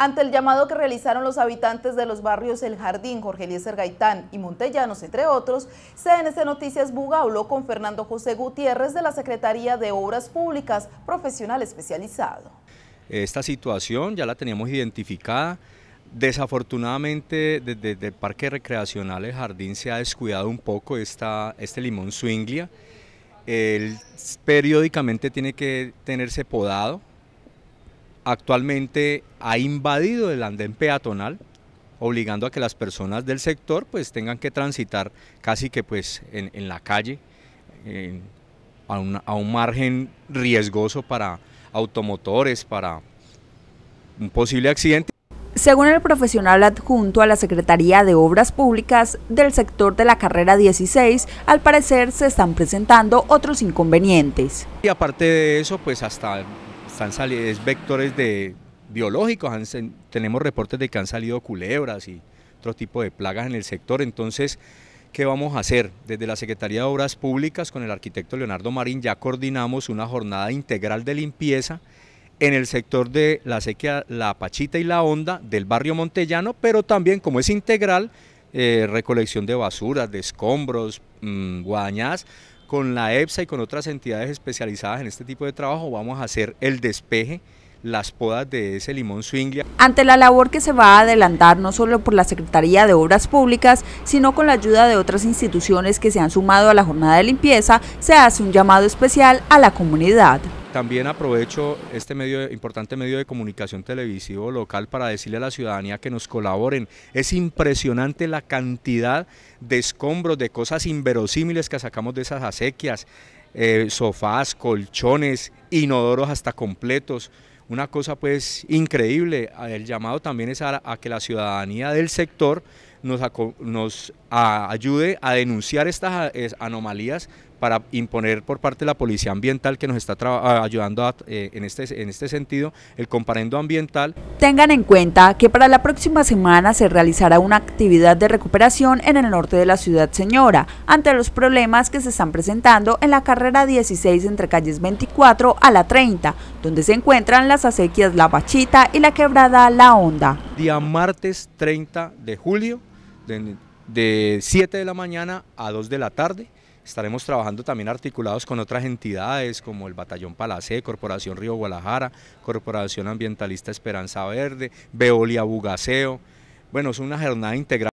Ante el llamado que realizaron los habitantes de los barrios El Jardín, Jorge Eliezer Gaitán y Montellanos, entre otros, CNC Noticias Buga habló con Fernando José Gutiérrez de la Secretaría de Obras Públicas, profesional especializado. Esta situación ya la teníamos identificada. Desafortunadamente, desde, el Parque Recreacional El Jardín se ha descuidado un poco esta, este limón swinglia. periódicamente tiene que tenerse podado actualmente ha invadido el andén peatonal, obligando a que las personas del sector pues tengan que transitar casi que pues en, la calle, a, un, a un margen riesgoso para automotores, para un posible accidente. Según el profesional adjunto a la Secretaría de Obras Públicas del sector de la carrera 16, al parecer se están presentando otros inconvenientes. Y aparte de eso, pues hasta es vectores de biológicos, tenemos reportes de que han salido culebras y otro tipo de plagas en el sector, entonces ¿qué vamos a hacer? Desde la Secretaría de Obras Públicas con el arquitecto Leonardo Marín ya coordinamos una jornada integral de limpieza en el sector de la sequía La Pachita y La Honda del barrio Montellano, pero también como es integral, eh, recolección de basuras, de escombros, mm, con la EPSA y con otras entidades especializadas en este tipo de trabajo vamos a hacer el despeje las podas de ese limón swinglia. Ante la labor que se va a adelantar no solo por la Secretaría de Obras Públicas, sino con la ayuda de otras instituciones que se han sumado a la jornada de limpieza, se hace un llamado especial a la comunidad. También aprovecho este medio, importante medio de comunicación televisivo local para decirle a la ciudadanía que nos colaboren. Es impresionante la cantidad de escombros, de cosas inverosímiles que sacamos de esas acequias, eh, sofás, colchones, inodoros hasta completos. Una cosa pues increíble. El llamado también es a que la ciudadanía del sector nos, ayude a denunciar estas anomalías para imponer por parte de la Policía Ambiental que nos está ayudando eh, en, este, en este sentido el comparendo ambiental. Tengan en cuenta que para la próxima semana se realizará una actividad de recuperación en el norte de la ciudad señora, ante los problemas que se están presentando en la carrera 16 entre calles 24 a la 30, donde se encuentran las acequias La Bachita y la quebrada La Onda. Día martes 30 de julio de 7 de la mañana a 2 de la tarde. Estaremos trabajando también articulados con otras entidades como el Batallón Palacé, Corporación Río Guadalajara, Corporación Ambientalista Esperanza Verde, Veolia Bugaseo, Bueno, es una jornada integral.